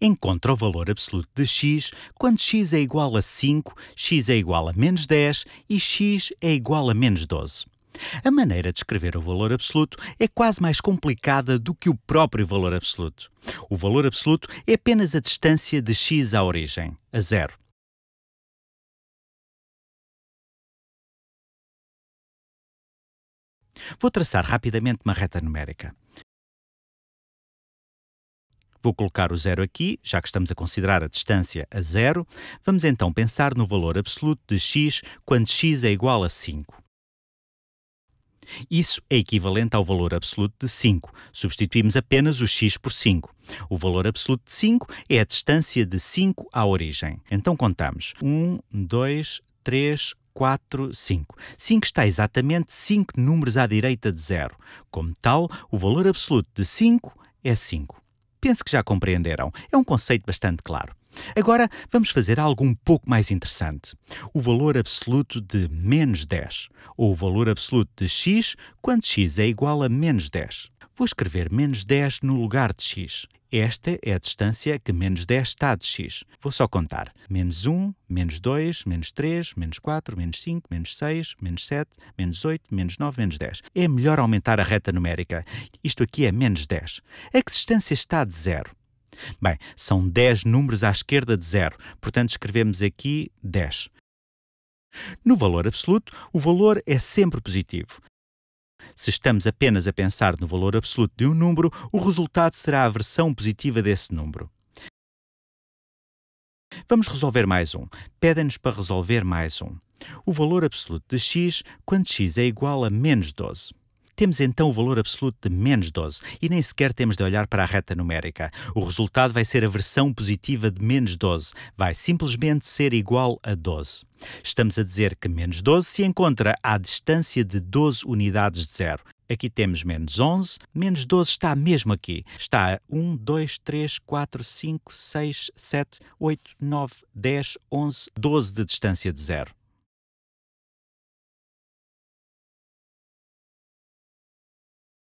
encontra o valor absoluto de x quando x é igual a 5, x é igual a menos 10 e x é igual a menos 12. A maneira de escrever o valor absoluto é quase mais complicada do que o próprio valor absoluto. O valor absoluto é apenas a distância de x à origem, a zero. Vou traçar rapidamente uma reta numérica. Vou colocar o zero aqui, já que estamos a considerar a distância a zero. Vamos então pensar no valor absoluto de x quando x é igual a 5. Isso é equivalente ao valor absoluto de 5. Substituímos apenas o x por 5. O valor absoluto de 5 é a distância de 5 à origem. Então contamos. 1, 2, 3, 4, 5. 5 está exatamente 5 números à direita de zero. Como tal, o valor absoluto de 5 é 5. Penso que já compreenderam. É um conceito bastante claro. Agora vamos fazer algo um pouco mais interessante. O valor absoluto de menos 10, ou o valor absoluto de x quando x é igual a menos 10. Vou escrever menos 10 no lugar de x esta é a distância que menos 10 está de x. Vou só contar. Menos 1, menos 2, menos 3, menos 4, menos 5, menos 6, menos 7, menos 8, menos 9, menos 10. É melhor aumentar a reta numérica. Isto aqui é menos 10. A que distância está de zero? Bem, são 10 números à esquerda de zero, portanto escrevemos aqui 10. No valor absoluto, o valor é sempre positivo. Se estamos apenas a pensar no valor absoluto de um número, o resultado será a versão positiva desse número. Vamos resolver mais um. Pedem-nos para resolver mais um. O valor absoluto de x quando x é igual a menos 12. Temos então o valor absoluto de menos 12 e nem sequer temos de olhar para a reta numérica. O resultado vai ser a versão positiva de menos 12, vai simplesmente ser igual a 12. Estamos a dizer que menos 12 se encontra à distância de 12 unidades de zero. Aqui temos menos 11, menos 12 está mesmo aqui. Está a 1, 2, 3, 4, 5, 6, 7, 8, 9, 10, 11, 12 de distância de zero.